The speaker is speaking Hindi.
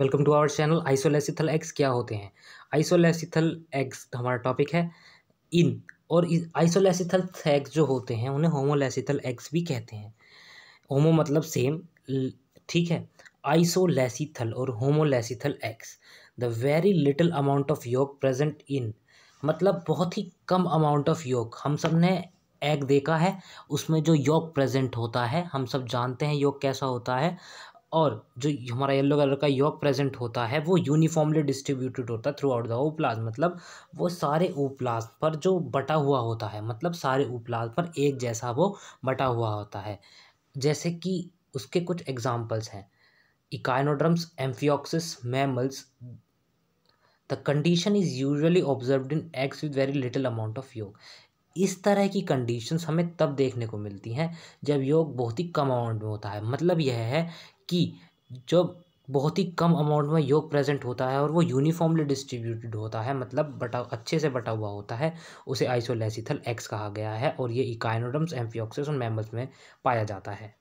welcome to our channel isolecithal eggs क्या होते हैं आइसोलेसिथल एग्स हमारा टॉपिक है इन और आइसोलेसिथल एग्स जो होते हैं उन्हें होमोलेसिथल एग्स भी कहते हैं होमो मतलब सेम ठीक है आइसोलेसिथल और homolecithal eggs the very little amount of yolk present in मतलब बहुत ही कम अमाउंट ऑफ योग हम सब ने एग देखा है उसमें जो योग प्रेजेंट होता है हम सब जानते हैं योग कैसा होता है और जो हमारा येलो कलर का योग प्रेजेंट होता है वो यूनिफॉर्मली डिस्ट्रीब्यूटेड होता है थ्रू आउट द ओप्लाज मतलब वो सारे ओप्लाज पर जो बटा हुआ होता है मतलब सारे ओप्लाज पर एक जैसा वो बटा हुआ होता है जैसे कि उसके कुछ एग्जाम्पल्स हैं echinoderms amphioxus mammals the condition is usually observe in eggs with very little amount of yolk इस तरह की कंडीशंस हमें तब देखने को मिलती हैं जब योग बहुत ही कम अमाउंट में होता है मतलब यह है कि जब बहुत ही कम अमाउंट में योग प्रेजेंट होता है और वो यूनिफॉर्मली डिस्ट्रीब्यूटेड होता है मतलब बटा अच्छे से बटा हुआ होता है उसे आइसोलेसिथल एक्स कहा गया है और ये इकाइनोडम्स एम्फियोक्सिस और मैमल्स में पाया जाता है